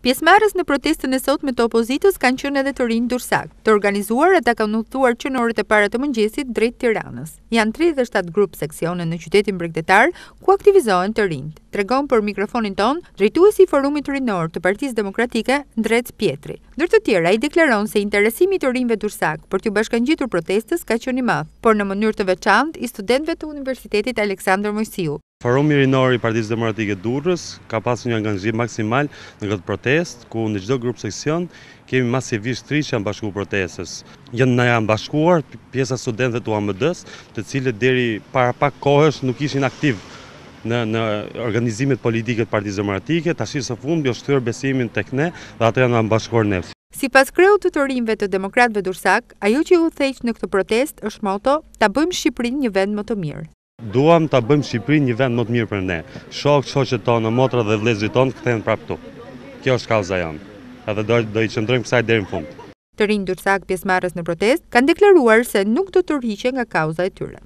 Pjesmarës në protestën e sot me të opozitës kanë qënë edhe të rinë dursak. Të organizuar e të kanë nukëtuar që në orët e para të mëngjesit drejtë tiranës. Janë 37 grupë seksionën në qytetin bregdetar ku aktivizohen të rinë. Tregon për mikrofonin ton, drejtu e si forumit të rinor të partiz demokratike drejtë pjetri. Ndërë të tjera i deklaron se interesimi të rinëve dursak për të bashkan gjitur protestës ka qënë i madhë, por në mënyrë të veçant i studentve të Universitetit Aleksandr Mojsiu. Forum Mirinori i Partisë Demokratike Durrës ka pasur një angazhim maksimal në këtë protest, ku në çdo grup seksion kemi masivisht tri që janë protestës. Janë na janë bashkuar pjesa studentëve të UAMD-s, të cilët deri para pak kohësh nuk ishin aktiv në në organizimet politike të Partisë Demokratike, tash së fundi u shtyr besimin tek ne dhe ata janë mbashkuar ne. Si pas kreu të të rinjve të demokratve dursak, ajo që u theqë në këtë protest është moto, ta bëjmë Shqiprin një vend më të mirë. Duam të bëjmë Shqipëri një vend më të mirë për ne. Shokë, shoqët tonë, motra dhe vlezit tonë këthejnë prapë tu. Kjo është kauza jonë. Edhe do i qëndrojmë kësaj dherën fund. Të rinë dursak pjesmarës në protest, kanë deklaruar se nuk do të rrhiqe nga kauza e tyre.